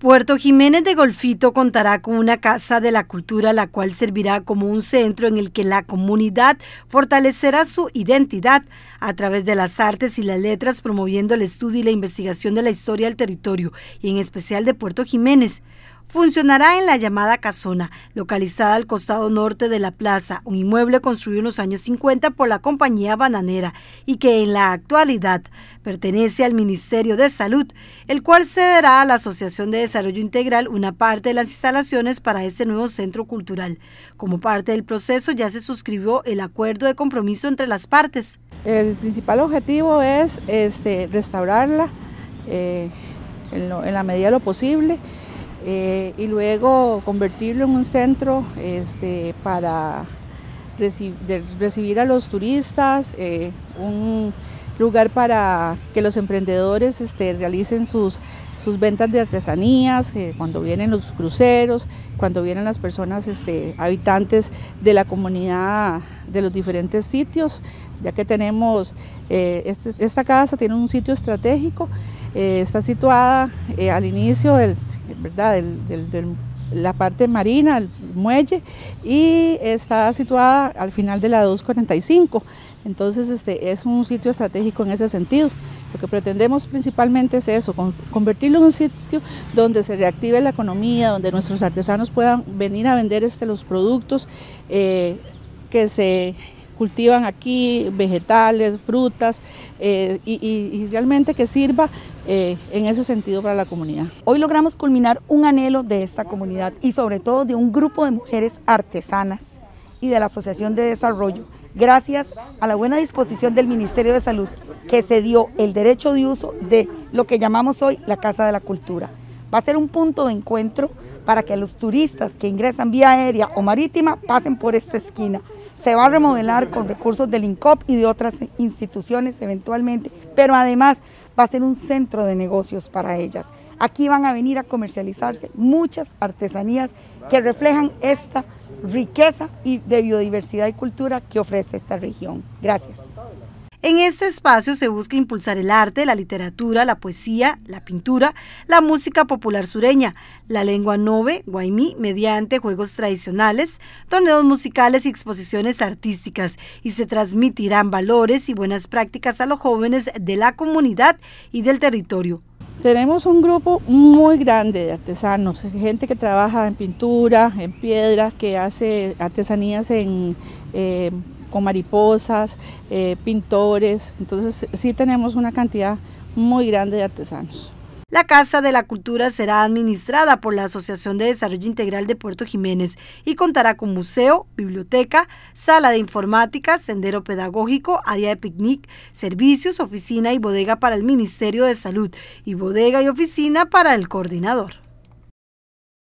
Puerto Jiménez de Golfito contará con una casa de la cultura, la cual servirá como un centro en el que la comunidad fortalecerá su identidad a través de las artes y las letras, promoviendo el estudio y la investigación de la historia del territorio, y en especial de Puerto Jiménez funcionará en la llamada Casona, localizada al costado norte de la plaza, un inmueble construido en los años 50 por la compañía bananera y que en la actualidad pertenece al Ministerio de Salud, el cual cederá a la Asociación de Desarrollo Integral una parte de las instalaciones para este nuevo centro cultural. Como parte del proceso ya se suscribió el acuerdo de compromiso entre las partes. El principal objetivo es este, restaurarla eh, en, en la medida de lo posible eh, y luego convertirlo en un centro este, para recibir a los turistas, eh, un lugar para que los emprendedores este, realicen sus, sus ventas de artesanías, eh, cuando vienen los cruceros, cuando vienen las personas este, habitantes de la comunidad de los diferentes sitios, ya que tenemos, este, esta casa tiene un sitio estratégico, está situada al inicio del ¿verdad? la parte marina, el muelle, y está situada al final de la 245. Entonces este, es un sitio estratégico en ese sentido. Lo que pretendemos principalmente es eso, convertirlo en un sitio donde se reactive la economía, donde nuestros artesanos puedan venir a vender este, los productos eh, que se cultivan aquí vegetales, frutas eh, y, realmente que sirva eh, en ese sentido para la comunidad. Hoy logramos culminar un anhelo de esta comunidad y sobre todo de un grupo de mujeres artesanas y de la Asociación de Desarrollo, gracias a la buena disposición del Ministerio de Salud que se dio el derecho de uso de lo que llamamos hoy la Casa de la Cultura. Va a ser un punto de encuentro para que los turistas que ingresan vía aérea o marítima pasen por esta esquina se va a remodelar con recursos del INCOP y de otras instituciones eventualmente, pero además va a ser un centro de negocios para ellas. Aquí van a venir a comercializarse muchas artesanías que reflejan esta riqueza de biodiversidad y cultura que ofrece esta región. Gracias. En este espacio se busca impulsar el arte, la literatura, la poesía, la pintura, la música popular sureña, la lengua nobe, guaymí, mediante juegos tradicionales, torneos musicales y exposiciones artísticas, y se transmitirán valores y buenas prácticas a los jóvenes de la comunidad y del territorio. Tenemos un grupo muy grande de artesanos, gente que trabaja en pintura, en piedra, que hace artesanías en... Eh, con mariposas, eh, pintores. Entonces sí tenemos una cantidad muy grande de artesanos. La Casa de la Cultura será administrada por la Asociación de Desarrollo Integral de Puerto Jiménez y contará con museo, biblioteca, sala de informática, sendero pedagógico, área de picnic, servicios, oficina y bodega para el Ministerio de Salud y bodega y oficina para el coordinador.